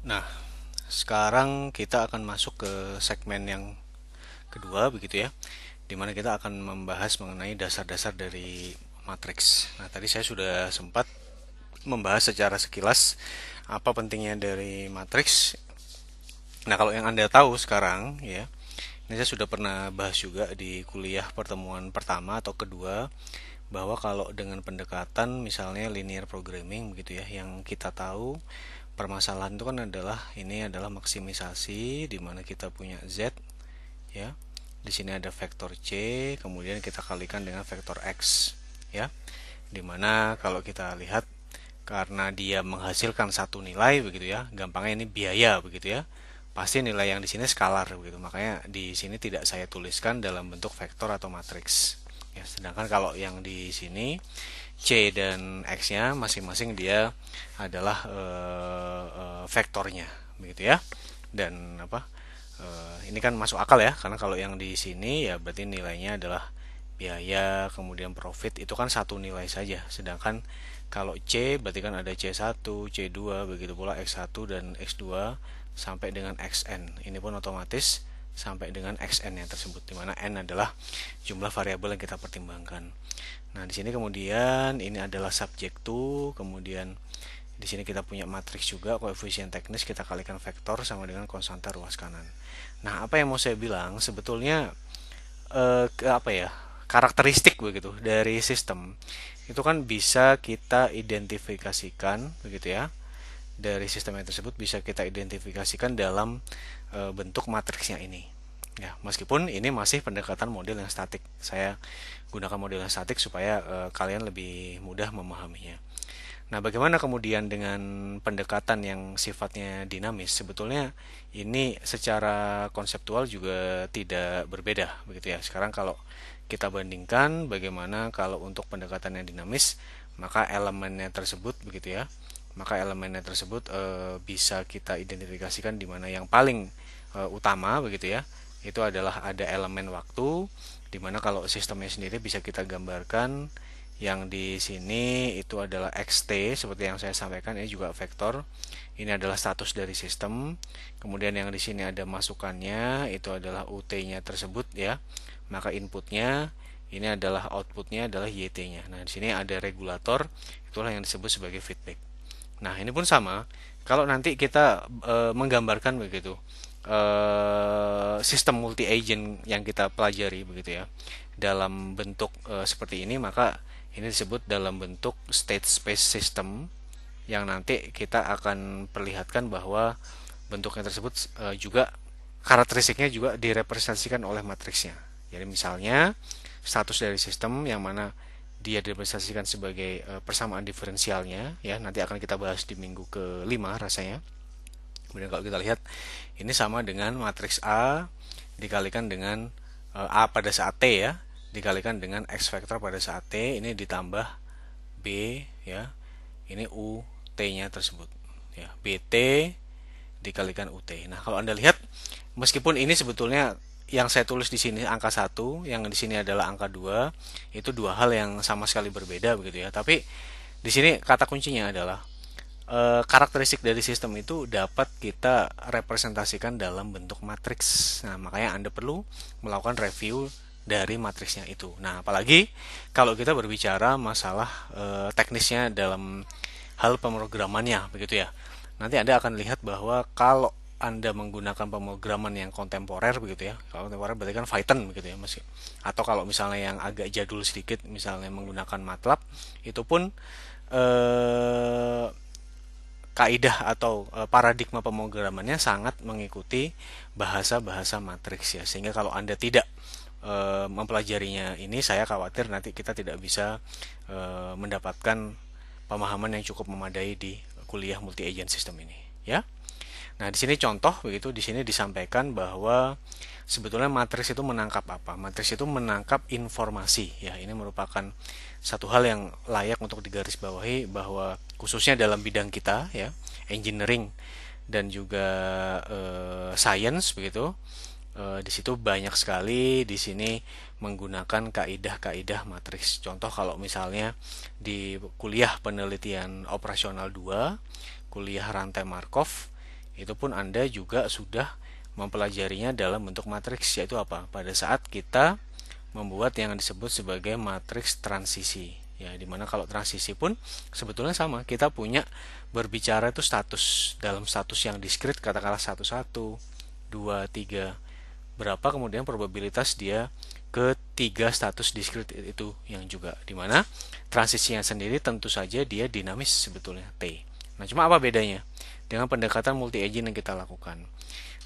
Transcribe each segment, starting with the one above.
Nah, sekarang kita akan masuk ke segmen yang kedua begitu ya. Dimana kita akan membahas mengenai dasar-dasar dari matriks. Nah, tadi saya sudah sempat membahas secara sekilas apa pentingnya dari matriks. Nah, kalau yang Anda tahu sekarang ya, ini saya sudah pernah bahas juga di kuliah pertemuan pertama atau kedua bahwa kalau dengan pendekatan misalnya linear programming begitu ya yang kita tahu permasalahan itu kan adalah ini adalah maksimisasi di mana kita punya z ya. Di sini ada vektor c, kemudian kita kalikan dengan vektor x ya. Di mana kalau kita lihat karena dia menghasilkan satu nilai begitu ya, gampangnya ini biaya begitu ya. Pasti nilai yang di sini skalar begitu. Makanya di sini tidak saya tuliskan dalam bentuk vektor atau matriks. Ya, sedangkan kalau yang di sini C dan X-nya masing-masing dia adalah uh, uh, vektornya begitu ya dan apa uh, ini kan masuk akal ya karena kalau yang di sini ya berarti nilainya adalah biaya kemudian profit itu kan satu nilai saja sedangkan kalau C berarti kan ada C1, C2 begitu pula X1 dan X2 sampai dengan Xn ini pun otomatis sampai dengan xn yang tersebut di mana n adalah jumlah variabel yang kita pertimbangkan. Nah, di sini kemudian ini adalah subjek to, kemudian di sini kita punya matriks juga koefisien teknis kita kalikan vektor sama dengan konstanta ruas kanan. Nah, apa yang mau saya bilang sebetulnya eh, apa ya? karakteristik begitu dari sistem itu kan bisa kita identifikasikan begitu ya dari sistem yang tersebut bisa kita identifikasikan dalam Eh, bentuk matriksnya ini. Ya, meskipun ini masih pendekatan model yang statik. Saya gunakan model yang statik supaya e, kalian lebih mudah memahaminya. Nah, bagaimana kemudian dengan pendekatan yang sifatnya dinamis? Sebetulnya ini secara konseptual juga tidak berbeda, begitu ya. Sekarang kalau kita bandingkan bagaimana kalau untuk pendekatan yang dinamis, maka elemennya tersebut begitu ya. Maka elemennya tersebut e, bisa kita identifikasikan di mana yang paling e, utama begitu ya itu adalah ada elemen waktu dimana kalau sistemnya sendiri bisa kita gambarkan yang di sini itu adalah xt seperti yang saya sampaikan ini juga vektor ini adalah status dari sistem kemudian yang di sini ada masukannya itu adalah ut-nya tersebut ya maka inputnya ini adalah outputnya adalah yt-nya nah di sini ada regulator itulah yang disebut sebagai feedback nah ini pun sama kalau nanti kita e, menggambarkan begitu uh, sistem multi agent yang kita pelajari begitu ya dalam bentuk uh, seperti ini maka ini disebut dalam bentuk state space system yang nanti kita akan perlihatkan bahwa bentuknya tersebut uh, juga karakteristiknya juga direpresentasikan oleh matriksnya. Jadi misalnya status dari sistem yang mana dia direpresentasikan sebagai persamaan diferensialnya ya nanti akan kita bahas di minggu ke-5 rasanya Kemudian kalau kita lihat ini sama dengan matriks A dikalikan dengan eh, A pada saat T ya, dikalikan dengan X vektor pada saat T, ini ditambah B ya. Ini U T-nya tersebut ya. BT dikalikan U T Nah, kalau Anda lihat meskipun ini sebetulnya yang saya tulis di sini angka 1, yang di sini adalah angka 2, itu dua hal yang sama sekali berbeda begitu ya. Tapi di sini kata kuncinya adalah Eh, karakteristik dari sistem itu dapat kita representasikan dalam bentuk matriks. Nah, makanya Anda perlu melakukan review dari matriksnya itu. Nah, apalagi kalau kita berbicara masalah e, teknisnya dalam hal pemrogramannya begitu ya. Nanti Anda akan lihat bahwa kalau anda menggunakan pemrograman yang kontemporer begitu ya. Kalau kontemporer berarti kan Python begitu ya masih. Atau kalau misalnya yang agak jadul sedikit misalnya menggunakan MATLAB itu pun eh kaidah atau e, paradigma pemrogramannya sangat mengikuti bahasa-bahasa matriks ya sehingga kalau Anda tidak e, mempelajarinya ini saya khawatir nanti kita tidak bisa e, mendapatkan pemahaman yang cukup memadai di kuliah multi agent system ini ya. Nah, di sini contoh begitu di sini disampaikan bahwa sebetulnya matriks itu menangkap apa? Matriks itu menangkap informasi ya. Ini merupakan satu hal yang layak untuk digarisbawahi bahwa khususnya dalam bidang kita ya engineering dan juga uh, science begitu uh, di situ banyak sekali di sini menggunakan kaidah-kaidah matriks. Contoh kalau misalnya di kuliah penelitian operasional 2, kuliah rantai Markov, itu pun Anda juga sudah mempelajarinya dalam bentuk matriks yaitu apa? Pada saat kita membuat yang disebut sebagai matriks transisi ya dimana kalau transisi pun sebetulnya sama kita punya berbicara itu status dalam status yang diskrit katakanlah satu satu dua tiga berapa kemudian probabilitas dia ke tiga status diskrit itu yang juga dimana transisi yang sendiri tentu saja dia dinamis sebetulnya t nah cuma apa bedanya dengan pendekatan multi agent yang kita lakukan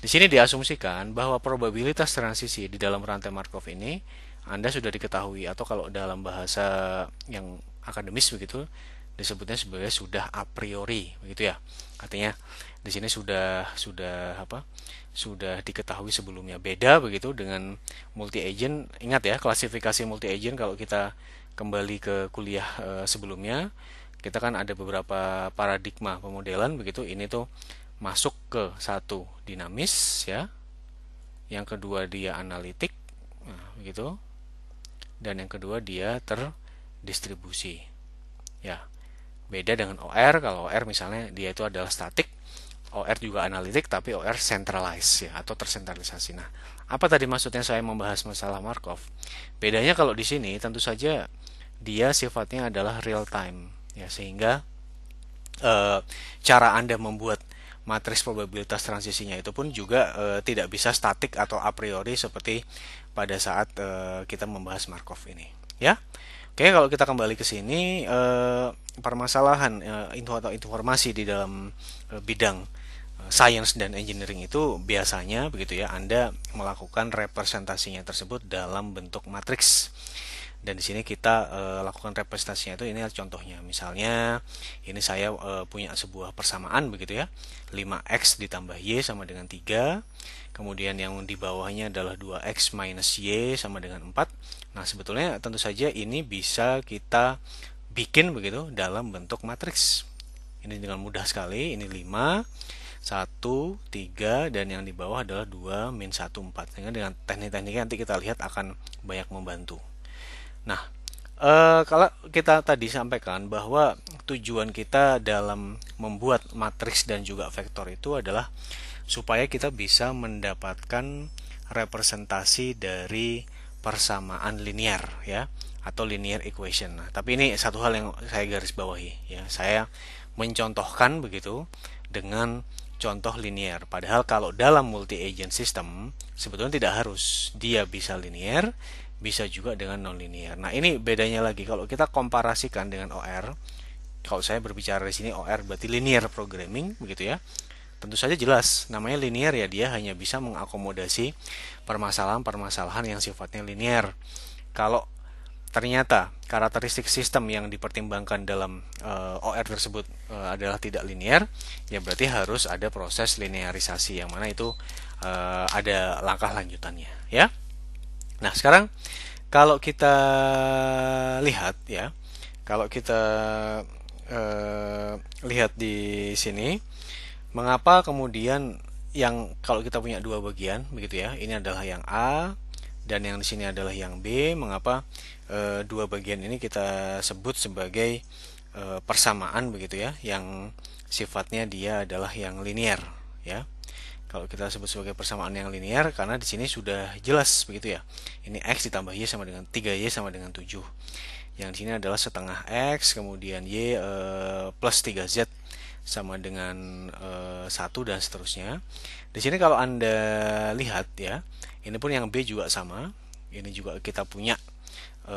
di sini diasumsikan bahwa probabilitas transisi di dalam rantai Markov ini anda sudah diketahui atau kalau dalam bahasa yang akademis begitu disebutnya sebagai sudah a priori begitu ya. Artinya di sini sudah sudah apa? sudah diketahui sebelumnya. Beda begitu dengan multi agent. Ingat ya, klasifikasi multi agent kalau kita kembali ke kuliah e, sebelumnya, kita kan ada beberapa paradigma pemodelan begitu. Ini tuh masuk ke satu dinamis ya. Yang kedua dia analitik. Nah, begitu dan yang kedua dia terdistribusi. Ya. Beda dengan OR kalau OR misalnya dia itu adalah statik, OR juga analitik tapi OR centralized ya atau tersentralisasi. Nah, apa tadi maksudnya saya membahas masalah Markov? Bedanya kalau di sini tentu saja dia sifatnya adalah real time ya sehingga e, cara Anda membuat matriks probabilitas transisinya itu pun juga e, tidak bisa statik atau a priori seperti pada saat e, kita membahas Markov ini ya oke kalau kita kembali ke sini e, permasalahan e, info atau informasi di dalam e, bidang science dan engineering itu biasanya begitu ya Anda melakukan representasinya tersebut dalam bentuk matriks dan di sini kita e, lakukan representasinya itu ini contohnya misalnya ini saya e, punya sebuah persamaan begitu ya 5x ditambah y sama dengan 3 kemudian yang di bawahnya adalah 2x minus y sama dengan 4 nah sebetulnya tentu saja ini bisa kita bikin begitu dalam bentuk matriks ini dengan mudah sekali ini 5 1, 3, dan yang di bawah adalah 2, min 1, 4. Sehingga dengan teknik-tekniknya nanti kita lihat akan banyak membantu. Nah, eh, kalau kita tadi sampaikan bahwa tujuan kita dalam membuat matriks dan juga vektor itu adalah supaya kita bisa mendapatkan representasi dari persamaan linear ya atau linear equation. Nah, tapi ini satu hal yang saya garis bawahi ya. Saya mencontohkan begitu dengan contoh linear. Padahal kalau dalam multi agent system sebetulnya tidak harus dia bisa linear, bisa juga dengan nonlinear. Nah, ini bedanya lagi kalau kita komparasikan dengan OR. Kalau saya berbicara di sini OR berarti linear programming begitu ya. Tentu saja jelas namanya linear ya dia hanya bisa mengakomodasi permasalahan-permasalahan yang sifatnya linear. Kalau ternyata karakteristik sistem yang dipertimbangkan dalam uh, eh, OR tersebut uh, adalah tidak linear, ya berarti harus ada proses linearisasi yang mana itu uh, ada langkah lanjutannya, ya. Nah, sekarang kalau kita lihat ya, kalau kita eh, lihat di sini, mengapa kemudian yang kalau kita punya dua bagian begitu ya, ini adalah yang A dan yang di sini adalah yang B, mengapa eh, dua bagian ini kita sebut sebagai eh, persamaan begitu ya, yang sifatnya dia adalah yang linear ya kalau kita sebut sebagai persamaan yang linear karena di sini sudah jelas begitu ya. Ini x ditambah y sama dengan 3y sama dengan 7. Yang di sini adalah setengah x kemudian y e, plus 3z sama dengan eh, satu 1 dan seterusnya. Di sini kalau Anda lihat ya, ini pun yang B juga sama. Ini juga kita punya e,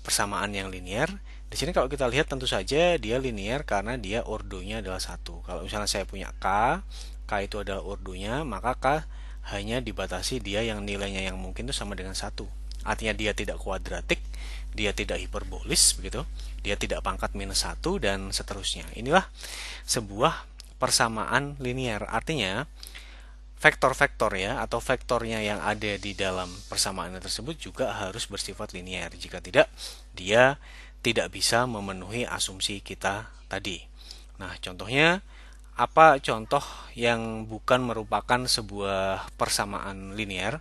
persamaan yang linear. Di sini kalau kita lihat tentu saja dia linear karena dia ordonya adalah satu. Kalau misalnya saya punya K, K itu adalah urdunya, maka K hanya dibatasi dia yang nilainya yang mungkin itu sama dengan satu. Artinya dia tidak kuadratik, dia tidak hiperbolis, begitu. Dia tidak pangkat minus satu dan seterusnya. Inilah sebuah persamaan linear. Artinya vektor-vektor ya atau vektornya yang ada di dalam persamaan tersebut juga harus bersifat linear. Jika tidak, dia tidak bisa memenuhi asumsi kita tadi. Nah, contohnya apa contoh yang bukan merupakan sebuah persamaan linear?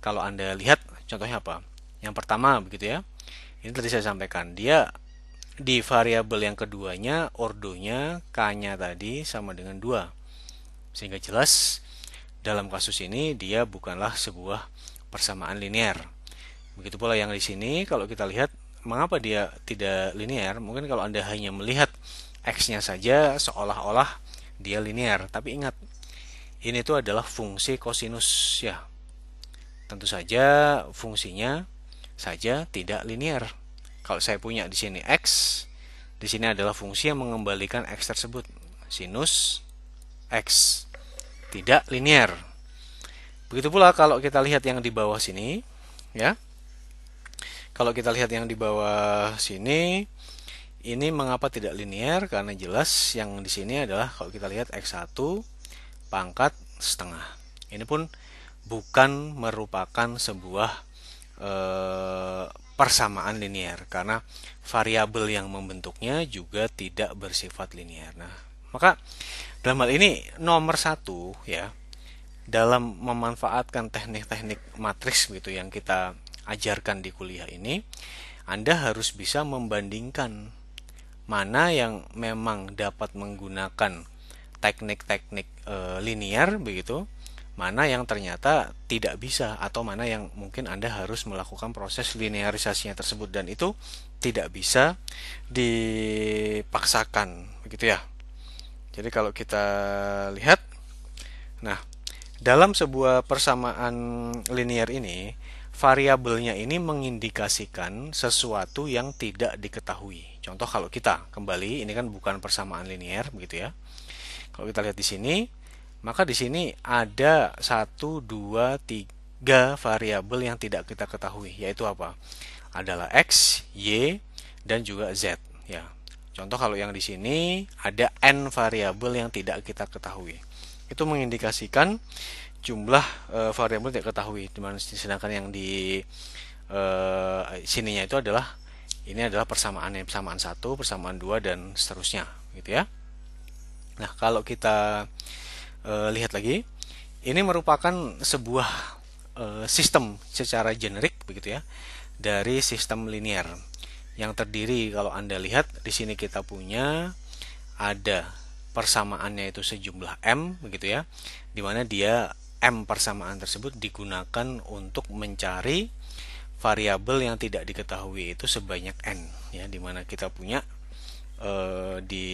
Kalau Anda lihat contohnya apa? Yang pertama begitu ya. Ini tadi saya sampaikan, dia di variabel yang keduanya ordonya k-nya tadi sama dengan dua Sehingga jelas dalam kasus ini dia bukanlah sebuah persamaan linear. Begitu pula yang di sini kalau kita lihat mengapa dia tidak linear? Mungkin kalau Anda hanya melihat x-nya saja seolah-olah dia linear tapi ingat ini tuh adalah fungsi kosinus ya tentu saja fungsinya saja tidak linear kalau saya punya di sini x di sini adalah fungsi yang mengembalikan x tersebut sinus x tidak linear begitu pula kalau kita lihat yang di bawah sini ya kalau kita lihat yang di bawah sini ini mengapa tidak linier? Karena jelas yang di sini adalah kalau kita lihat X1 pangkat setengah. Ini pun bukan merupakan sebuah e, persamaan linier karena variabel yang membentuknya juga tidak bersifat linier. Nah, maka dalam hal ini nomor satu ya dalam memanfaatkan teknik-teknik matriks gitu yang kita ajarkan di kuliah ini, Anda harus bisa membandingkan mana yang memang dapat menggunakan teknik-teknik e, eh, linear begitu, mana yang ternyata tidak bisa atau mana yang mungkin Anda harus melakukan proses linearisasinya tersebut dan itu tidak bisa dipaksakan begitu ya. Jadi kalau kita lihat nah, dalam sebuah persamaan linear ini variabelnya ini mengindikasikan sesuatu yang tidak diketahui. Contoh kalau kita kembali ini kan bukan persamaan linier begitu ya. Kalau kita lihat di sini, maka di sini ada satu, dua, tiga variabel yang tidak kita ketahui yaitu apa? Adalah x, y, dan juga z ya. Contoh kalau yang di sini ada n variabel yang tidak kita ketahui. Itu mengindikasikan jumlah e, variabel tidak ketahui. Dimana sedangkan yang di e, sininya itu adalah ini adalah persamaan yang persamaan satu, persamaan dua dan seterusnya, gitu ya. Nah, kalau kita e, lihat lagi, ini merupakan sebuah e, sistem secara generik begitu ya dari sistem linear yang terdiri kalau Anda lihat di sini kita punya ada persamaannya itu sejumlah m begitu ya dimana dia m persamaan tersebut digunakan untuk mencari variabel yang tidak diketahui itu sebanyak n ya dimana kita punya eh, di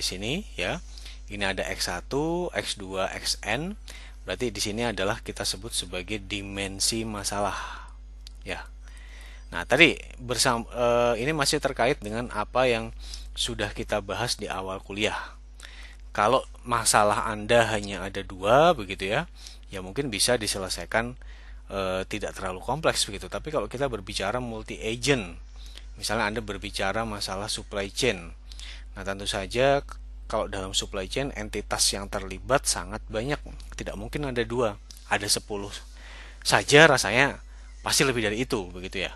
sini ya ini ada x1 x2 xn berarti di sini adalah kita sebut sebagai dimensi masalah ya nah tadi bersama eh, ini masih terkait dengan apa yang sudah kita bahas di awal kuliah kalau masalah anda hanya ada dua begitu ya ya mungkin bisa diselesaikan e, tidak terlalu kompleks begitu. Tapi kalau kita berbicara multi agent, misalnya Anda berbicara masalah supply chain, nah tentu saja kalau dalam supply chain entitas yang terlibat sangat banyak, tidak mungkin ada dua, ada sepuluh, saja rasanya pasti lebih dari itu begitu ya.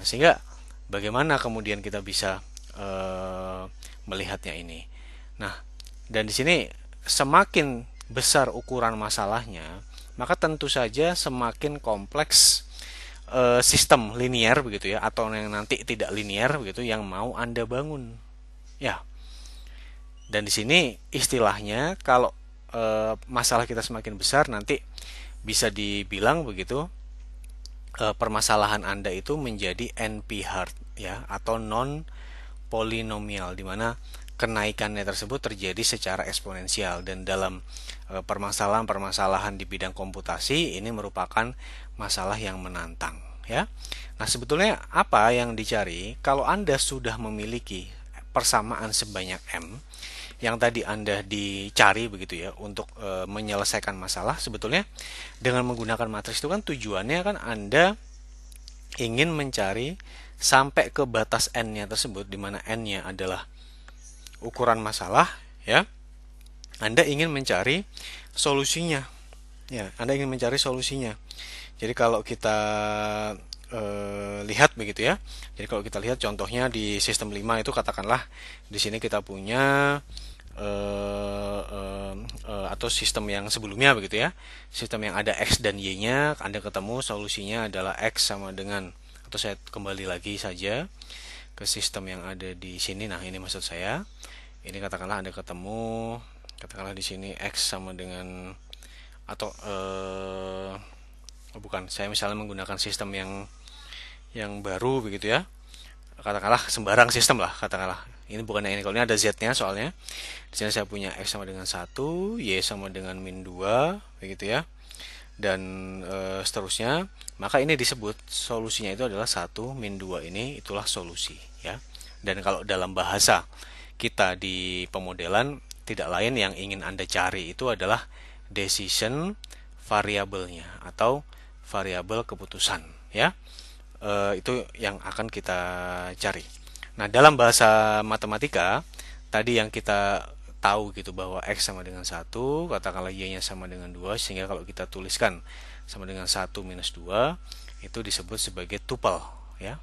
Nah, sehingga bagaimana kemudian kita bisa e, melihatnya ini. Nah, dan di sini semakin besar ukuran masalahnya, maka tentu saja semakin kompleks e, sistem linear begitu ya atau yang nanti tidak linear begitu yang mau Anda bangun. Ya. Dan di sini istilahnya kalau e, masalah kita semakin besar nanti bisa dibilang begitu e, permasalahan Anda itu menjadi NP hard ya atau non polinomial dimana kenaikannya tersebut terjadi secara eksponensial dan dalam eh, permasalahan-permasalahan di bidang komputasi ini merupakan masalah yang menantang ya. Nah, sebetulnya apa yang dicari kalau Anda sudah memiliki persamaan sebanyak M yang tadi Anda dicari begitu ya untuk e, menyelesaikan masalah sebetulnya dengan menggunakan matriks itu kan tujuannya kan Anda ingin mencari sampai ke batas n-nya tersebut di mana n-nya adalah ukuran masalah ya Anda ingin mencari solusinya ya Anda ingin mencari solusinya jadi kalau kita e, lihat begitu ya jadi kalau kita lihat contohnya di sistem 5 itu katakanlah di sini kita punya e, e, e, atau sistem yang sebelumnya begitu ya sistem yang ada x dan y nya anda ketemu solusinya adalah x sama dengan atau saya kembali lagi saja ke sistem yang ada di sini nah ini maksud saya ini katakanlah ada ketemu katakanlah di sini x sama dengan atau eh, bukan saya misalnya menggunakan sistem yang yang baru begitu ya katakanlah sembarang sistem lah katakanlah ini bukan yang ini kalau ini ada z nya soalnya di sini saya punya x sama dengan 1 y sama dengan min 2 begitu ya dan e, seterusnya maka ini disebut solusinya itu adalah satu min dua ini itulah solusi ya dan kalau dalam bahasa kita di pemodelan tidak lain yang ingin Anda cari itu adalah decision variabelnya atau variabel keputusan ya e, itu yang akan kita cari nah dalam bahasa matematika tadi yang kita tahu gitu bahwa X sama dengan 1, katakanlah Y-nya sama dengan 2, sehingga kalau kita tuliskan sama dengan 1 minus 2, itu disebut sebagai tupel. Ya.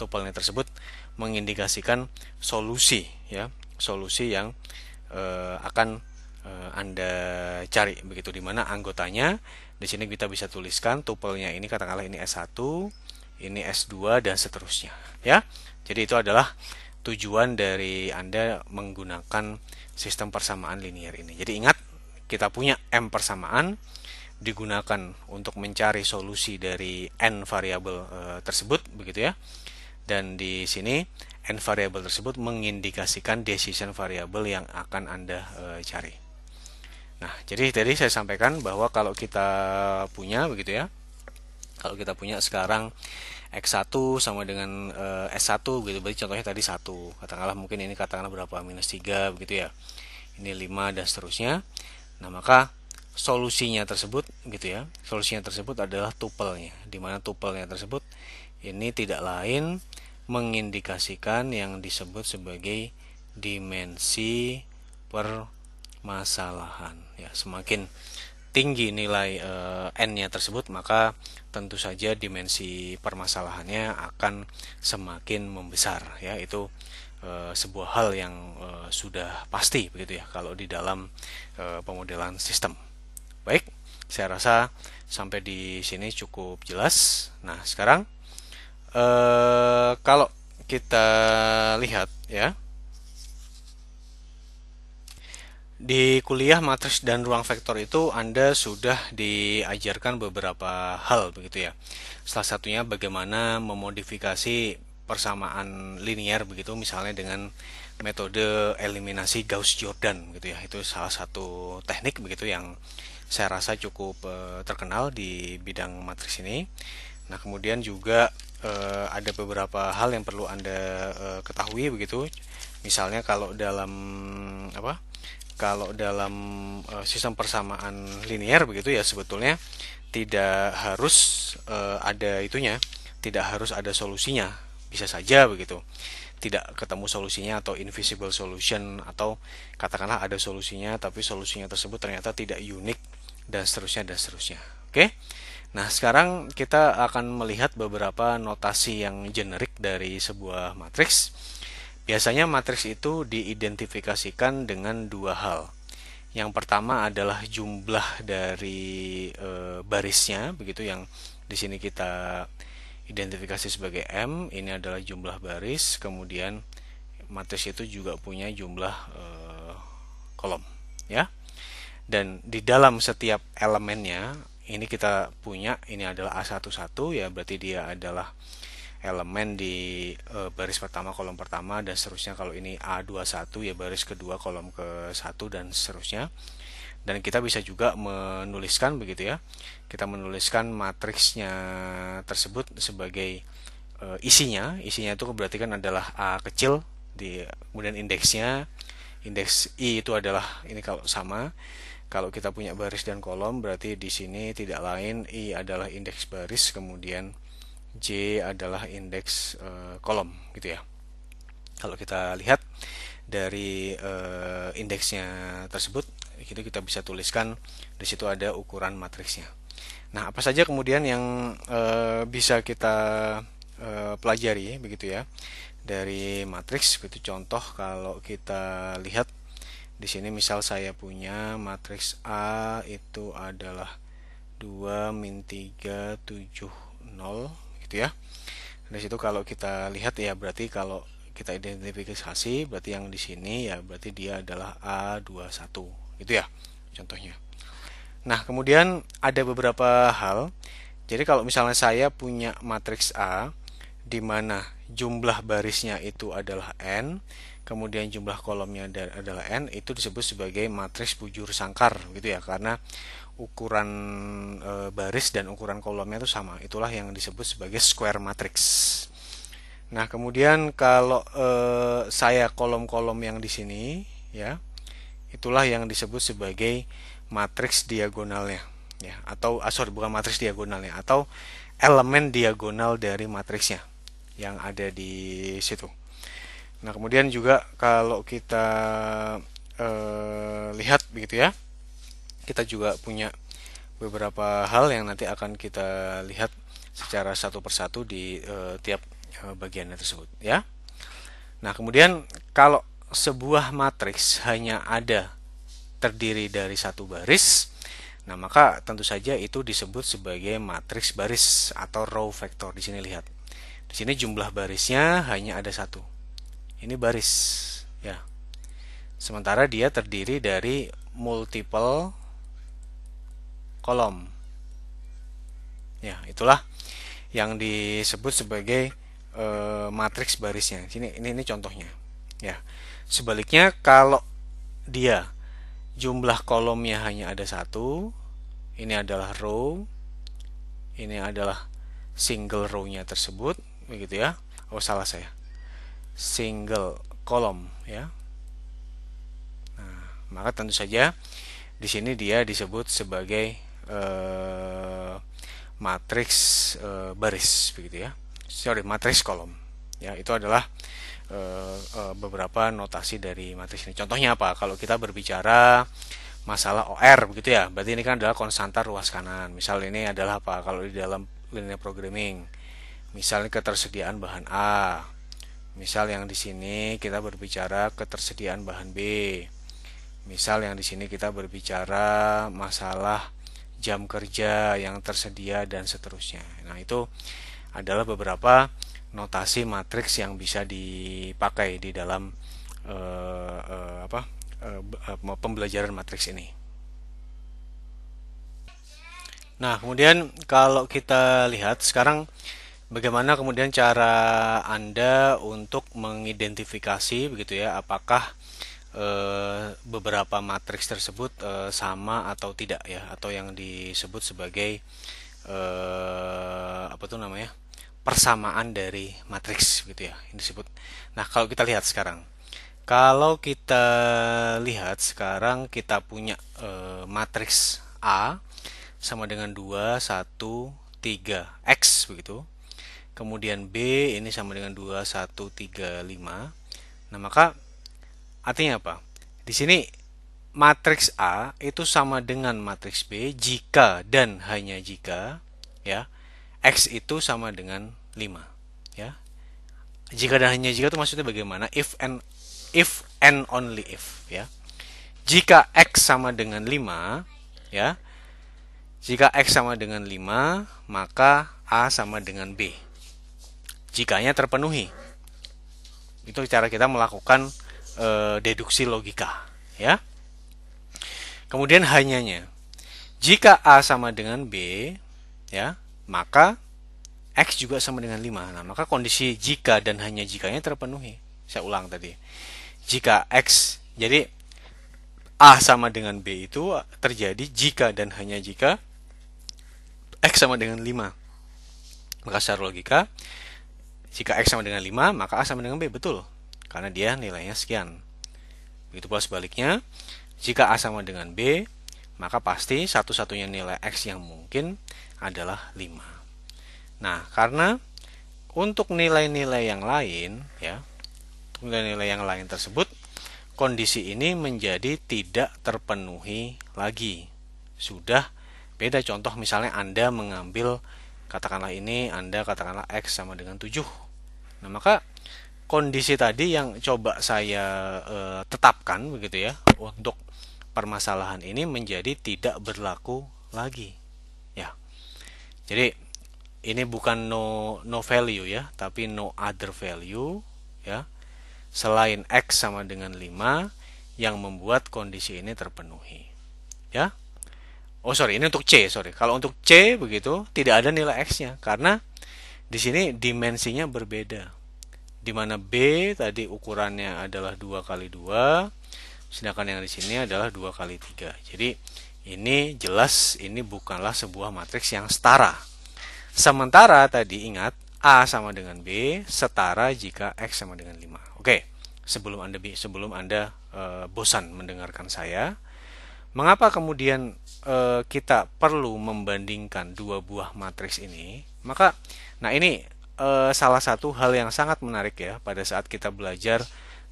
Tupelnya tersebut mengindikasikan solusi, ya solusi yang e, akan e, Anda cari. Begitu di mana anggotanya, di sini kita bisa tuliskan tupelnya ini katakanlah ini S1, ini S2, dan seterusnya. ya Jadi itu adalah tujuan dari Anda menggunakan sistem persamaan linier ini. Jadi ingat, kita punya M persamaan digunakan untuk mencari solusi dari n variabel e, tersebut begitu ya. Dan di sini n variabel tersebut mengindikasikan decision variabel yang akan Anda e, cari. Nah, jadi tadi saya sampaikan bahwa kalau kita punya begitu ya. Kalau kita punya sekarang X1 sama dengan uh, eh, S1 gitu berarti contohnya tadi satu. katakanlah mungkin ini katakanlah berapa minus 3 begitu ya ini 5 dan seterusnya nah maka solusinya tersebut gitu ya solusinya tersebut adalah tuplenya. dimana tuplenya tersebut ini tidak lain mengindikasikan yang disebut sebagai dimensi permasalahan ya semakin tinggi nilai e, n-nya tersebut maka tentu saja dimensi permasalahannya akan semakin membesar ya itu e, sebuah hal yang e, sudah pasti begitu ya kalau di dalam e, pemodelan sistem. Baik, saya rasa sampai di sini cukup jelas. Nah, sekarang e, kalau kita lihat ya Di kuliah matriks dan ruang vektor itu Anda sudah diajarkan beberapa hal begitu ya. Salah satunya bagaimana memodifikasi persamaan linear begitu misalnya dengan metode eliminasi Gauss-Jordan gitu ya. Itu salah satu teknik begitu yang saya rasa cukup eh, terkenal di bidang matriks ini. Nah, kemudian juga eh, ada beberapa hal yang perlu Anda eh, ketahui begitu. Misalnya kalau dalam apa? kalau dalam uh, sistem persamaan linear begitu ya sebetulnya tidak harus uh, ada itunya, tidak harus ada solusinya, bisa saja begitu. Tidak ketemu solusinya atau invisible solution atau katakanlah ada solusinya tapi solusinya tersebut ternyata tidak unik dan seterusnya dan seterusnya. Oke. Nah, sekarang kita akan melihat beberapa notasi yang generik dari sebuah matriks Biasanya matriks itu diidentifikasikan dengan dua hal. Yang pertama adalah jumlah dari e, barisnya, begitu yang di sini kita identifikasi sebagai M, ini adalah jumlah baris, kemudian matriks itu juga punya jumlah e, kolom, ya. Dan di dalam setiap elemennya ini kita punya ini adalah A11 ya, berarti dia adalah elemen di e, baris pertama kolom pertama dan seterusnya kalau ini A21 ya baris kedua kolom ke satu dan seterusnya dan kita bisa juga menuliskan begitu ya kita menuliskan matriksnya tersebut sebagai e, isinya isinya itu berarti kan adalah A kecil di kemudian indeksnya indeks I itu adalah ini kalau sama kalau kita punya baris dan kolom berarti di sini tidak lain I adalah indeks baris kemudian J adalah indeks uh, kolom gitu ya. Kalau kita lihat dari uh, indeksnya tersebut, itu kita bisa tuliskan di situ ada ukuran matriksnya. Nah, apa saja kemudian yang uh, bisa kita uh, pelajari begitu ya dari matriks? Begitu contoh kalau kita lihat di sini misal saya punya matriks A itu adalah 2 min 3 7 0 gitu ya dari situ kalau kita lihat ya berarti kalau kita identifikasi berarti yang di sini ya berarti dia adalah A21 gitu ya contohnya nah kemudian ada beberapa hal jadi kalau misalnya saya punya matriks A di mana jumlah barisnya itu adalah n kemudian jumlah kolomnya adalah n itu disebut sebagai matriks bujur sangkar gitu ya karena ukuran e, baris dan ukuran kolomnya itu sama. Itulah yang disebut sebagai square matrix. Nah, kemudian kalau e, saya kolom-kolom yang di sini ya, itulah yang disebut sebagai matriks diagonalnya ya atau ah, bukan matriks diagonalnya atau elemen diagonal dari matriksnya yang ada di situ. Nah, kemudian juga kalau kita e, lihat begitu ya kita juga punya beberapa hal yang nanti akan kita lihat secara satu persatu di uh, tiap uh, bagiannya tersebut ya. Nah, kemudian kalau sebuah matriks hanya ada terdiri dari satu baris, nah maka tentu saja itu disebut sebagai matriks baris atau row vector. Di sini lihat. Di sini jumlah barisnya hanya ada satu. Ini baris ya. Sementara dia terdiri dari multiple kolom. Ya, itulah yang disebut sebagai e, matriks barisnya. Sini ini ini contohnya. Ya. Sebaliknya kalau dia jumlah kolomnya hanya ada satu, ini adalah row, ini adalah single rownya tersebut, begitu ya. Oh salah saya, single kolom ya. Nah, maka tentu saja di sini dia disebut sebagai uh, eh, matriks uh, eh, baris begitu ya sorry matriks kolom ya itu adalah uh, uh, beberapa notasi dari matriks ini contohnya apa kalau kita berbicara masalah OR begitu ya berarti ini kan adalah konstanta ruas kanan misal ini adalah apa kalau di dalam linear programming misalnya ketersediaan bahan A misal yang di sini kita berbicara ketersediaan bahan B misal yang di sini kita berbicara masalah jam kerja yang tersedia dan seterusnya. Nah, itu adalah beberapa notasi matriks yang bisa dipakai di dalam uh, uh, apa uh, pembelajaran matriks ini. Nah, kemudian kalau kita lihat sekarang bagaimana kemudian cara Anda untuk mengidentifikasi begitu ya, apakah Eh, beberapa matriks tersebut eh, sama atau tidak ya atau yang disebut sebagai eh, apa tuh namanya persamaan dari matriks gitu ya ini disebut nah kalau kita lihat sekarang kalau kita lihat sekarang kita punya eh, matriks A sama dengan 2 1 3 X begitu kemudian B ini sama dengan 2 1 3 5 nah maka Artinya apa? Di sini matriks A itu sama dengan matriks B jika dan hanya jika ya X itu sama dengan 5 ya. Jika dan hanya jika itu maksudnya bagaimana? If and if and only if ya. Jika X sama dengan 5 ya. Jika X sama dengan 5 maka A sama dengan B. Jikanya terpenuhi. Itu cara kita melakukan e, deduksi logika, ya. Kemudian hanyanya. Jika A sama dengan B, ya, maka X juga sama dengan 5. Nah, maka kondisi jika dan hanya jikanya terpenuhi. Saya ulang tadi. Jika X, jadi A sama dengan B itu terjadi jika dan hanya jika X sama dengan 5. Maka secara logika, jika X sama dengan 5, maka A sama dengan B. Betul karena dia nilainya sekian. Begitu pula sebaliknya, jika A sama dengan B, maka pasti satu-satunya nilai X yang mungkin adalah 5. Nah, karena untuk nilai-nilai yang lain, ya, nilai-nilai yang lain tersebut, kondisi ini menjadi tidak terpenuhi lagi. Sudah beda contoh misalnya Anda mengambil katakanlah ini Anda katakanlah X sama dengan 7. Nah, maka kondisi tadi yang coba saya e, tetapkan begitu ya untuk permasalahan ini menjadi tidak berlaku lagi ya jadi ini bukan no no value ya tapi no other value ya selain x sama dengan 5 yang membuat kondisi ini terpenuhi ya oh sorry ini untuk c sorry kalau untuk c begitu tidak ada nilai x nya karena di sini dimensinya berbeda di mana B tadi ukurannya adalah 2 kali 2 sedangkan yang di sini adalah 2 kali 3 jadi ini jelas ini bukanlah sebuah matriks yang setara sementara tadi ingat A sama dengan B setara jika X sama dengan 5 oke sebelum anda sebelum anda e, bosan mendengarkan saya mengapa kemudian e, kita perlu membandingkan dua buah matriks ini maka nah ini e, salah satu hal yang sangat menarik ya pada saat kita belajar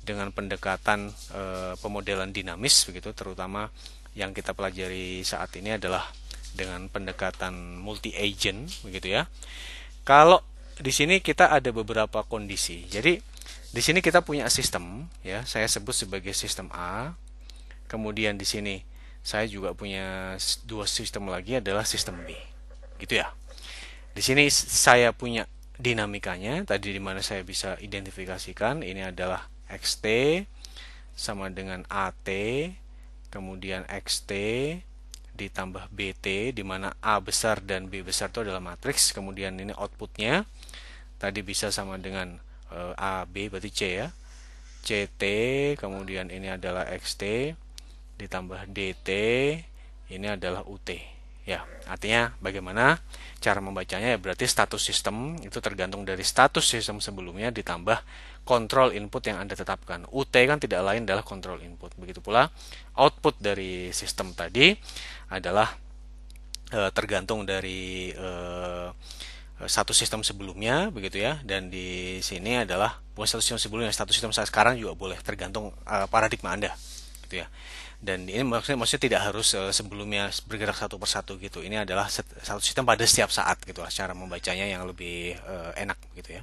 dengan pendekatan e, pemodelan dinamis begitu terutama yang kita pelajari saat ini adalah dengan pendekatan multi agent begitu ya. Kalau di sini kita ada beberapa kondisi. Jadi di sini kita punya sistem ya, saya sebut sebagai sistem A. Kemudian di sini saya juga punya dua sistem lagi adalah sistem B. Gitu ya. Di sini saya punya dinamikanya tadi di mana saya bisa identifikasikan ini adalah xt sama dengan at kemudian xt ditambah bt di mana a besar dan b besar itu adalah matriks kemudian ini outputnya tadi bisa sama dengan e, a berarti c ya ct kemudian ini adalah xt ditambah dt ini adalah ut Ya, artinya bagaimana cara membacanya ya berarti status sistem itu tergantung dari status sistem sebelumnya ditambah kontrol input yang Anda tetapkan. UT kan tidak lain adalah kontrol input. Begitu pula output dari sistem tadi adalah e, tergantung dari e, eh, satu sistem sebelumnya begitu ya dan di sini adalah bukan satu sistem sebelumnya satu sistem saat sekarang juga boleh tergantung e, paradigma anda gitu ya dan ini maksudnya maksudnya tidak harus uh, sebelumnya bergerak satu persatu gitu ini adalah set, satu sistem pada setiap saat gitu lah cara membacanya yang lebih uh, enak gitu ya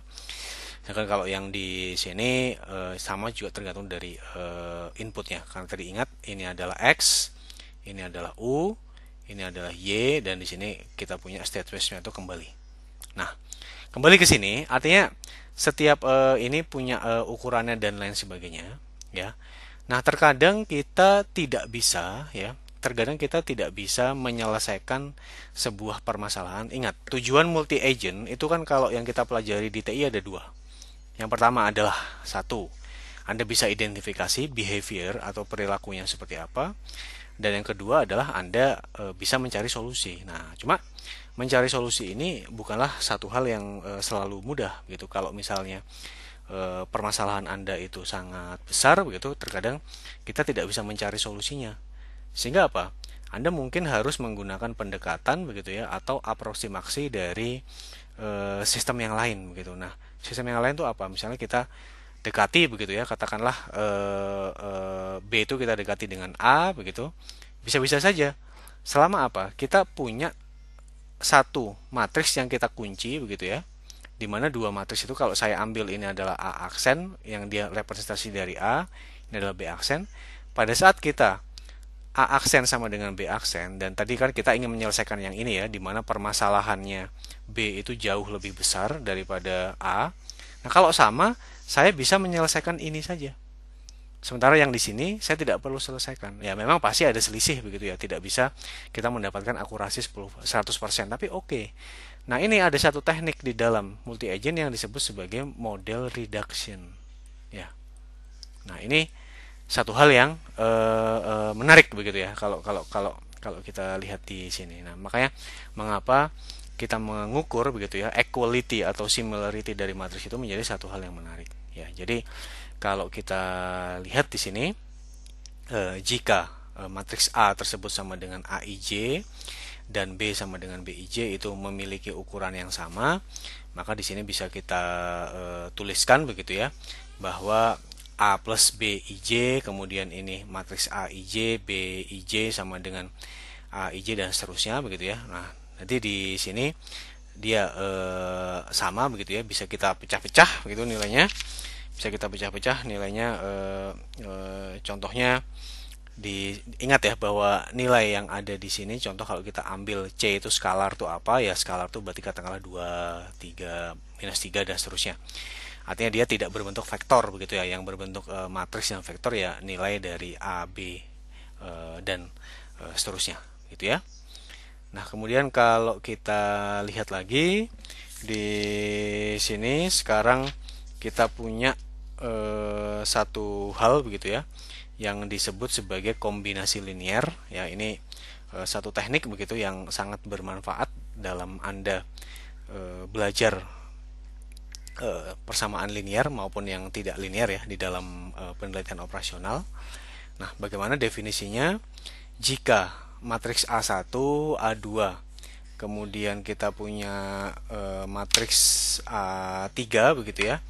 sedangkan kalau yang di sini uh, sama juga tergantung dari uh, inputnya karena tadi ingat ini adalah x ini adalah u ini adalah y dan di sini kita punya state space-nya itu kembali nah kembali ke sini artinya setiap uh, ini punya uh, ukurannya dan lain sebagainya ya Nah, terkadang kita tidak bisa ya, terkadang kita tidak bisa menyelesaikan sebuah permasalahan. Ingat, tujuan multi agent itu kan kalau yang kita pelajari di TI ada dua. Yang pertama adalah satu, Anda bisa identifikasi behavior atau perilakunya seperti apa. Dan yang kedua adalah Anda e, bisa mencari solusi. Nah, cuma mencari solusi ini bukanlah satu hal yang e, selalu mudah gitu. Kalau misalnya Eh, permasalahan Anda itu sangat besar begitu, terkadang kita tidak bisa mencari solusinya. Sehingga apa? Anda mungkin harus menggunakan pendekatan begitu ya atau aproximasi dari e, sistem yang lain begitu. Nah, sistem yang lain itu apa? Misalnya kita dekati begitu ya, katakanlah e, e, B itu kita dekati dengan A begitu. Bisa-bisa saja. Selama apa? Kita punya satu matriks yang kita kunci begitu ya di mana dua matriks itu kalau saya ambil ini adalah A aksen yang dia representasi dari A, ini adalah B aksen. Pada saat kita A aksen sama dengan B aksen dan tadi kan kita ingin menyelesaikan yang ini ya, di mana permasalahannya B itu jauh lebih besar daripada A. Nah kalau sama, saya bisa menyelesaikan ini saja. Sementara yang di sini saya tidak perlu selesaikan. Ya memang pasti ada selisih begitu ya, tidak bisa kita mendapatkan akurasi 100%, tapi oke. Okay Nah, ini ada satu teknik di dalam multi agent yang disebut sebagai model reduction. Ya. Nah, ini satu hal yang uh, uh, menarik begitu ya kalau kalau kalau kalau kita lihat di sini. Nah, makanya mengapa kita mengukur begitu ya equality atau similarity dari matriks itu menjadi satu hal yang menarik ya. Jadi kalau kita lihat di sini uh, jika matriks A tersebut sama dengan AIJ dan B sama dengan Bij itu memiliki ukuran yang sama, maka di sini bisa kita e, tuliskan begitu ya bahwa A plus Bij kemudian ini matriks Aij, Bij sama dengan Aij dan seterusnya begitu ya. Nah, nanti di sini dia e, sama begitu ya, bisa kita pecah-pecah begitu nilainya. Bisa kita pecah-pecah nilainya e, e, contohnya di ingat ya bahwa nilai yang ada di sini contoh kalau kita ambil C itu skalar tuh apa ya skalar tuh berarti katakanlah 2 3 minus 3 dan seterusnya artinya dia tidak berbentuk vektor begitu ya yang berbentuk e, matriks yang vektor ya nilai dari A B e, dan e, seterusnya gitu ya nah kemudian kalau kita lihat lagi di sini sekarang kita punya e, satu hal begitu ya yang disebut sebagai kombinasi linier ya ini e, satu teknik begitu yang sangat bermanfaat dalam Anda e, belajar e, persamaan linier maupun yang tidak linier ya di dalam e, penelitian operasional. Nah, bagaimana definisinya? Jika matriks A1, A2 kemudian kita punya e, matriks A3 begitu ya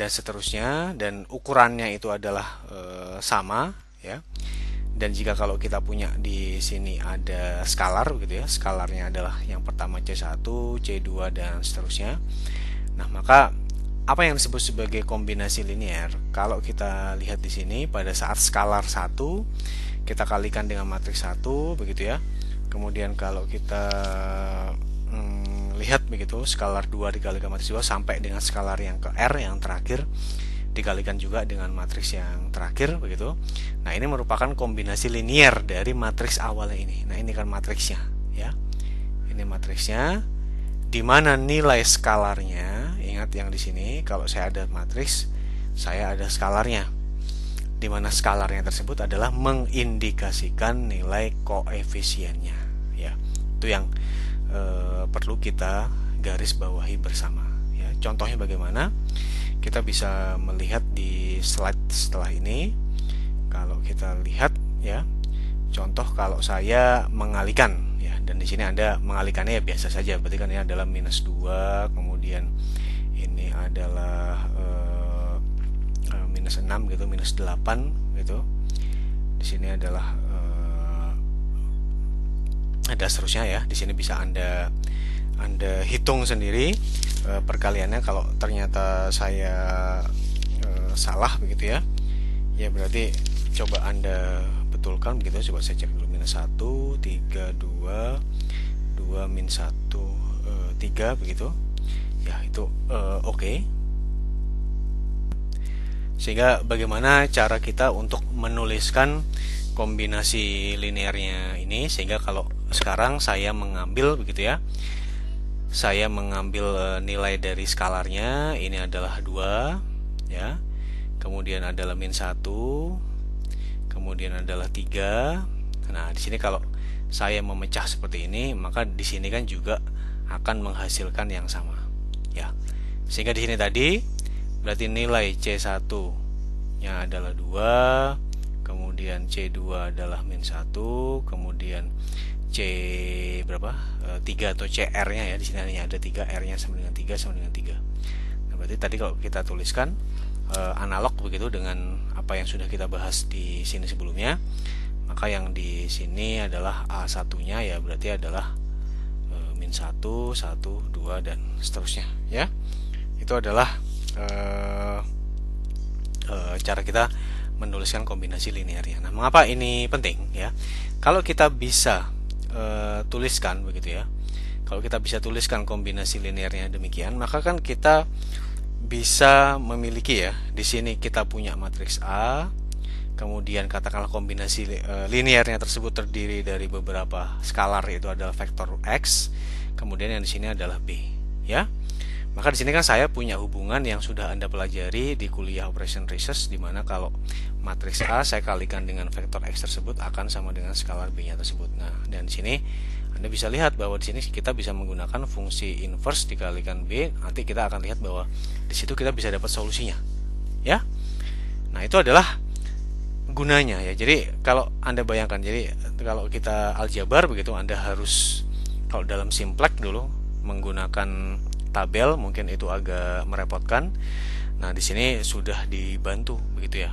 dan seterusnya dan ukurannya itu adalah e, sama ya dan jika kalau kita punya di sini ada skalar gitu ya skalarnya adalah yang pertama C1 C2 dan seterusnya nah maka apa yang disebut sebagai kombinasi linear kalau kita lihat di sini pada saat skalar 1 kita kalikan dengan matriks 1 begitu ya kemudian kalau kita hmm, lihat begitu skalar 2 dikalikan matriks 2 sampai dengan skalar yang ke R yang terakhir dikalikan juga dengan matriks yang terakhir begitu. Nah, ini merupakan kombinasi linier dari matriks awalnya ini. Nah, ini kan matriksnya ya. Ini matriksnya di mana nilai skalarnya. Ingat yang di sini kalau saya ada matriks, saya ada skalarnya. Di mana skalarnya tersebut adalah mengindikasikan nilai koefisiennya ya. Itu yang e, perlu kita garis bawahi bersama. Ya, contohnya bagaimana? Kita bisa melihat di slide setelah ini. Kalau kita lihat, ya, contoh kalau saya mengalihkan, ya, dan di sini anda mengalihkannya ya biasa saja. Berarti kan ini adalah minus 2 kemudian ini adalah e, minus 6 gitu, minus 8 gitu. Di sini adalah ada seterusnya ya di sini bisa anda anda hitung sendiri e, perkaliannya kalau ternyata saya e, salah begitu ya ya berarti coba anda betulkan begitu ya. coba saya cek dulu minus tiga tiga dua dua minus satu e, begitu ya itu e, oke okay. sehingga bagaimana cara kita untuk menuliskan kombinasi linearnya ini sehingga kalau sekarang saya mengambil begitu ya saya mengambil eh, nilai dari skalarnya ini adalah dua, ya kemudian adalah min satu, kemudian adalah tiga. nah di sini kalau saya memecah seperti ini maka di sini kan juga akan menghasilkan yang sama ya sehingga di sini tadi berarti nilai C1 nya adalah dua kemudian C2 adalah min 1, kemudian C berapa? E, eh, 3 atau CR-nya ya, di sini hanya ada 3 R-nya sama dengan 3 sama dengan 3. Nah, berarti tadi kalau kita tuliskan e, analog begitu dengan apa yang sudah kita bahas di sini sebelumnya, maka yang di sini adalah A1-nya ya berarti adalah e, min 1, 1, 2 dan seterusnya ya. Itu adalah e, e, cara kita menuliskan kombinasi linear ya. Nah, mengapa ini penting ya? Kalau kita bisa e, tuliskan begitu ya. Kalau kita bisa tuliskan kombinasi linearnya demikian, maka kan kita bisa memiliki ya. Di sini kita punya matriks A, kemudian katakanlah kombinasi e, eh, linearnya tersebut terdiri dari beberapa skalar yaitu adalah vektor X, kemudian yang di sini adalah B, ya. Maka di sini kan saya punya hubungan yang sudah Anda pelajari di kuliah operation research di mana kalau matriks A saya kalikan dengan vektor X tersebut akan sama dengan skalar B-nya tersebut. Nah, dan di sini Anda bisa lihat bahwa di sini kita bisa menggunakan fungsi inverse dikalikan B, nanti kita akan lihat bahwa di situ kita bisa dapat solusinya. Ya. Nah, itu adalah gunanya ya. Jadi kalau Anda bayangkan, jadi kalau kita aljabar begitu Anda harus kalau dalam simplek dulu menggunakan tabel mungkin itu agak merepotkan. Nah, di sini sudah dibantu begitu ya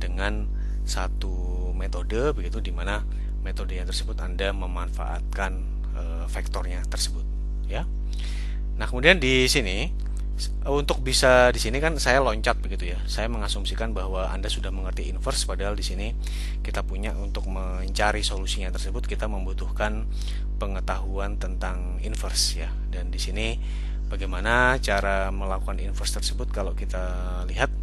dengan satu metode begitu di mana yang tersebut Anda memanfaatkan e, vektornya tersebut ya. Nah, kemudian di sini untuk bisa di sini kan saya loncat begitu ya. Saya mengasumsikan bahwa Anda sudah mengerti inverse padahal di sini kita punya untuk mencari solusinya tersebut kita membutuhkan pengetahuan tentang inverse ya. Dan di sini Bagaimana cara melakukan inverse tersebut kalau kita lihat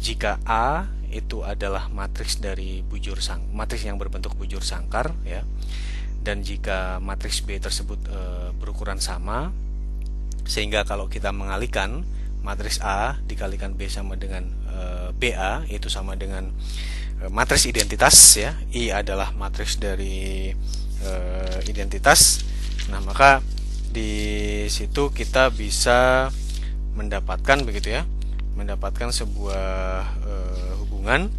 jika A itu adalah matriks dari bujur sang matriks yang berbentuk bujur sangkar ya. Dan jika matriks B tersebut e, berukuran sama sehingga kalau kita mengalihkan matriks A dikalikan B sama dengan e, eh, BA itu sama dengan e, matriks identitas ya. I adalah matriks dari e, identitas. Nah, maka di situ kita bisa mendapatkan begitu ya mendapatkan sebuah e, hubungan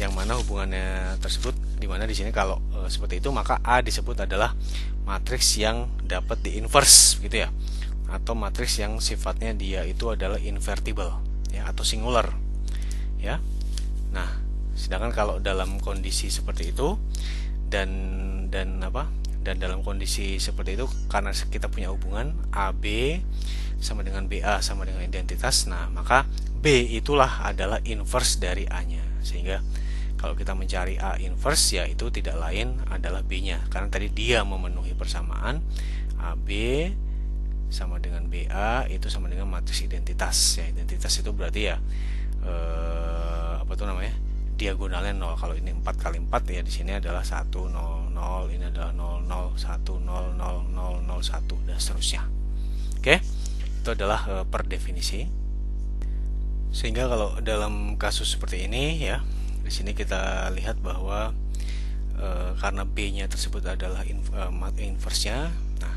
yang mana hubungannya tersebut dimana di sini kalau e, seperti itu maka A disebut adalah matriks yang dapat di inverse begitu ya atau matriks yang sifatnya dia itu adalah invertible ya atau singular ya nah sedangkan kalau dalam kondisi seperti itu dan dan apa dan dalam kondisi seperti itu karena kita punya hubungan AB sama dengan BA sama dengan identitas nah maka B itulah adalah inverse dari A nya sehingga kalau kita mencari A inverse ya itu tidak lain adalah B nya karena tadi dia memenuhi persamaan AB sama dengan BA itu sama dengan matriks identitas ya identitas itu berarti ya eh, apa tuh namanya diagonalnya 0 kalau ini 4 kali 4 ya di sini adalah 1 0 0 ini adalah 0 0 1 0 0 0 0 1 dan seterusnya oke okay? itu adalah uh, per definisi sehingga kalau dalam kasus seperti ini ya di sini kita lihat bahwa e, karena b-nya tersebut adalah in, e, eh, mat inverse-nya nah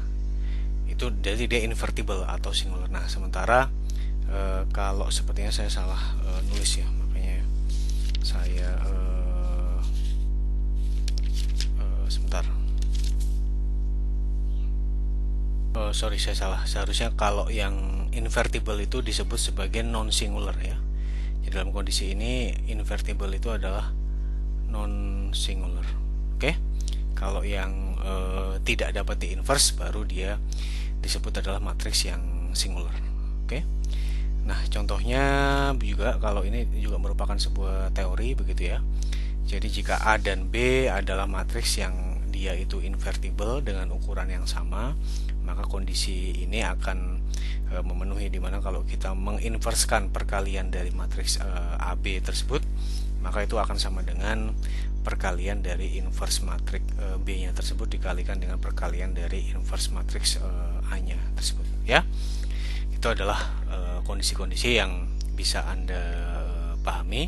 itu jadi dia invertible atau singular nah sementara e, kalau sepertinya saya salah e, nulis ya saya uh, uh, sebentar Oh, sorry saya salah. Seharusnya kalau yang invertible itu disebut sebagai non singular ya. Jadi dalam kondisi ini invertible itu adalah non singular. Oke. Okay? Kalau yang uh, tidak dapat di inverse baru dia disebut adalah matriks yang singular. Oke. Okay? Nah, contohnya juga kalau ini juga merupakan sebuah teori begitu ya. Jadi jika A dan B adalah matriks yang dia itu invertible dengan ukuran yang sama, maka kondisi ini akan e, memenuhi mana kalau kita menginverskan perkalian dari matriks e, AB tersebut, maka itu akan sama dengan perkalian dari inverse matriks e, B-nya tersebut dikalikan dengan perkalian dari inverse matriks e, A-nya tersebut, ya itu adalah eh, kondisi-kondisi yang bisa Anda eh, pahami.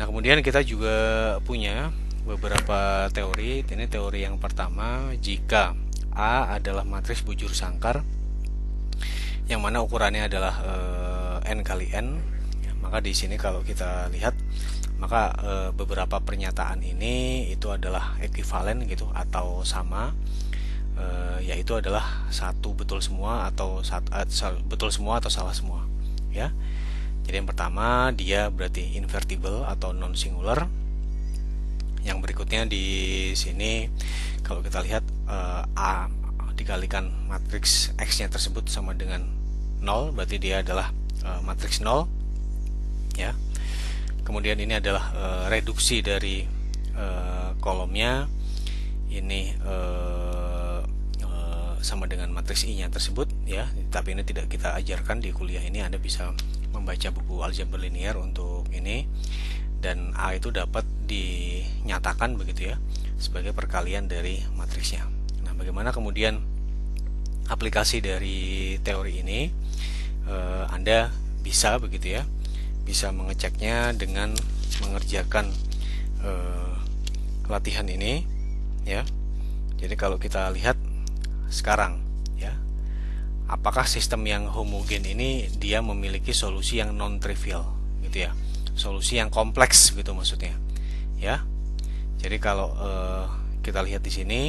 Nah, kemudian kita juga punya beberapa teori. Ini teori yang pertama, jika A adalah matriks bujur sangkar yang mana ukurannya adalah e, n kali n, ya, maka di sini kalau kita lihat maka e, beberapa pernyataan ini itu adalah ekuivalen gitu atau sama uh, eh, yaitu adalah satu betul semua atau satu, uh, eh, betul semua atau salah semua ya jadi yang pertama dia berarti invertible atau non singular yang berikutnya di sini kalau kita lihat uh, a dikalikan matriks x-nya tersebut sama dengan nol berarti dia adalah uh, matriks nol ya kemudian ini adalah uh, reduksi dari kolomnya ini sama dengan matriks I-nya tersebut ya tapi ini tidak kita ajarkan di kuliah ini Anda bisa membaca buku aljabar linear untuk ini dan A itu dapat dinyatakan begitu ya sebagai perkalian dari matriksnya nah bagaimana kemudian aplikasi dari teori ini E, Anda bisa begitu ya bisa mengeceknya dengan mengerjakan e, latihan ini ya jadi kalau kita lihat sekarang ya apakah sistem yang homogen ini dia memiliki solusi yang non trivial gitu ya solusi yang kompleks gitu maksudnya ya jadi kalau eh, kita lihat di sini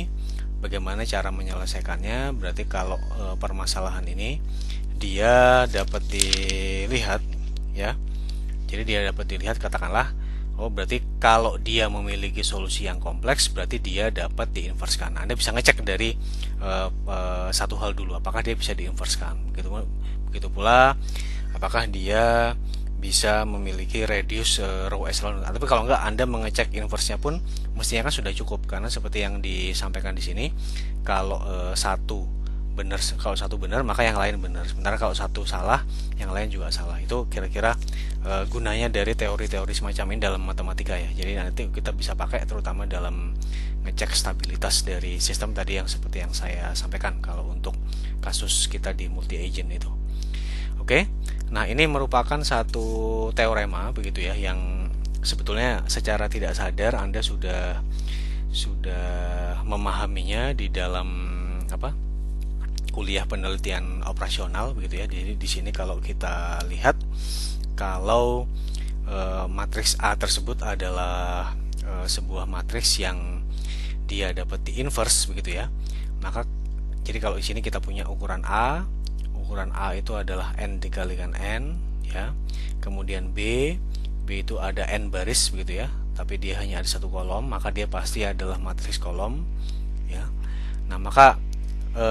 bagaimana cara menyelesaikannya berarti kalau eh, permasalahan ini dia dapat dilihat ya jadi dia dapat dilihat katakanlah Oh, berarti kalau dia memiliki solusi yang kompleks, berarti dia dapat diinverskan. Anda bisa ngecek dari uh, uh, satu hal dulu, apakah dia bisa diinverskan. Begitu, begitu pula, apakah dia bisa memiliki radius uh, eh, row echelon. Nah, tapi kalau enggak Anda mengecek inverse pun mestinya kan sudah cukup karena seperti yang disampaikan di sini kalau uh, satu benar kalau satu benar maka yang lain benar sementara kalau satu salah yang lain juga salah itu kira-kira e, gunanya dari teori-teori semacam ini dalam matematika ya jadi nanti kita bisa pakai terutama dalam ngecek stabilitas dari sistem tadi yang seperti yang saya sampaikan kalau untuk kasus kita di multi agent itu oke nah ini merupakan satu teorema begitu ya yang sebetulnya secara tidak sadar anda sudah sudah memahaminya di dalam apa kuliah penelitian operasional begitu ya. Jadi di sini kalau kita lihat kalau e, matriks A tersebut adalah e, sebuah matriks yang dia dapat di inverse begitu ya. Maka jadi kalau di sini kita punya ukuran A, ukuran A itu adalah n dikalikan n ya. Kemudian B, B itu ada n baris begitu ya tapi dia hanya ada satu kolom maka dia pasti adalah matriks kolom ya nah maka e,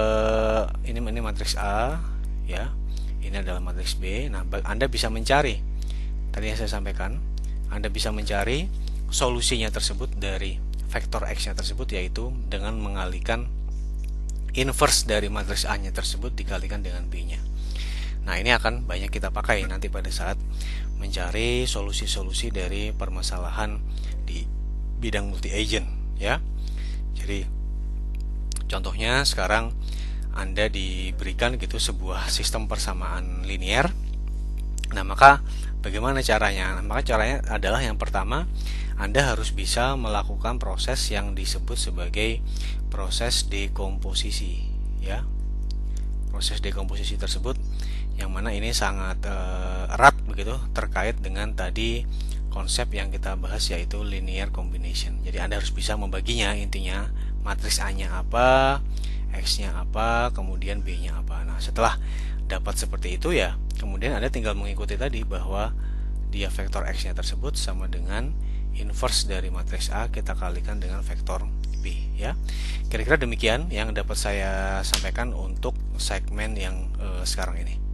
matriks A ya ini adalah matriks B nah Anda bisa mencari tadi yang saya sampaikan Anda bisa mencari solusinya tersebut dari vektor X nya tersebut yaitu dengan mengalihkan inverse dari matriks A nya tersebut dikalikan dengan B nya nah ini akan banyak kita pakai nanti pada saat mencari solusi-solusi dari permasalahan di bidang multi agent ya jadi contohnya sekarang anda diberikan gitu sebuah sistem persamaan linier. Nah, maka bagaimana caranya? Nah, maka caranya adalah yang pertama, Anda harus bisa melakukan proses yang disebut sebagai proses dekomposisi, ya. Proses dekomposisi tersebut yang mana ini sangat eh, erat begitu terkait dengan tadi konsep yang kita bahas yaitu linear combination. Jadi Anda harus bisa membaginya intinya matriks A-nya apa, X-nya apa, kemudian B-nya apa. Nah, setelah dapat seperti itu ya, kemudian Anda tinggal mengikuti tadi bahwa dia vektor X-nya tersebut sama dengan inverse dari matriks A kita kalikan dengan vektor B ya. Kira-kira demikian yang dapat saya sampaikan untuk segmen yang eh, sekarang ini.